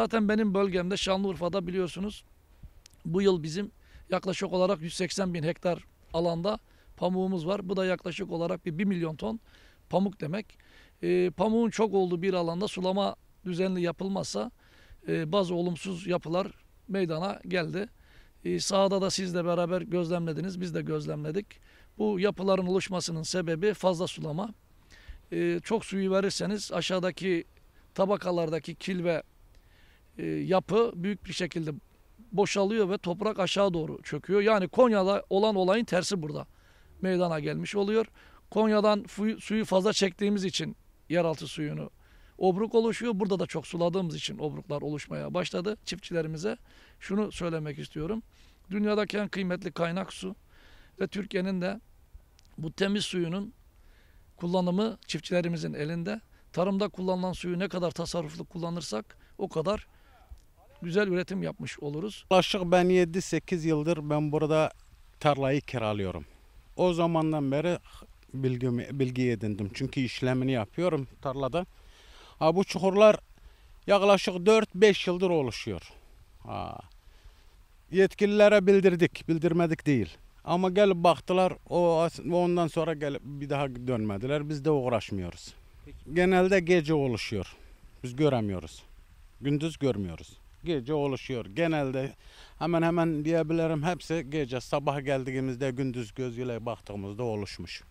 Zaten benim bölgemde Şanlıurfa'da biliyorsunuz bu yıl bizim yaklaşık olarak 180 bin hektar alanda pamuğumuz var. Bu da yaklaşık olarak bir 1 milyon ton pamuk demek. E, pamuğun çok olduğu bir alanda sulama düzenli yapılmazsa e, bazı olumsuz yapılar meydana geldi. E, sahada da siz beraber gözlemlediniz, biz de gözlemledik. Bu yapıların oluşmasının sebebi fazla sulama. E, çok suyu verirseniz aşağıdaki tabakalardaki kil ve e, yapı büyük bir şekilde boşalıyor ve toprak aşağı doğru çöküyor. Yani Konya'da olan olayın tersi burada meydana gelmiş oluyor. Konya'dan suyu fazla çektiğimiz için yeraltı suyunu obruk oluşuyor. Burada da çok suladığımız için obruklar oluşmaya başladı. Çiftçilerimize şunu söylemek istiyorum. Dünyadaki en kıymetli kaynak su ve Türkiye'nin de bu temiz suyunun kullanımı çiftçilerimizin elinde. Tarımda kullanılan suyu ne kadar tasarruflu kullanırsak o kadar güzel üretim yapmış oluruz. Yaklaşık ben 7-8 yıldır ben burada tarlayı kiralıyorum. O zamandan beri bilgimi bilgi edindim. Çünkü işlemini yapıyorum tarlada. Ha, bu çukurlar yaklaşık 4-5 yıldır oluşuyor. Ha. Yetkililere bildirdik, bildirmedik değil. Ama gelip baktılar, o ondan sonra gelip bir daha dönmediler. Biz de uğraşmıyoruz. Peki. Genelde gece oluşuyor. Biz göremiyoruz. Gündüz görmüyoruz gece oluşuyor. Genelde hemen hemen diyebilirim hepsi gece sabah geldiğimizde gündüz gözüyle baktığımızda oluşmuş.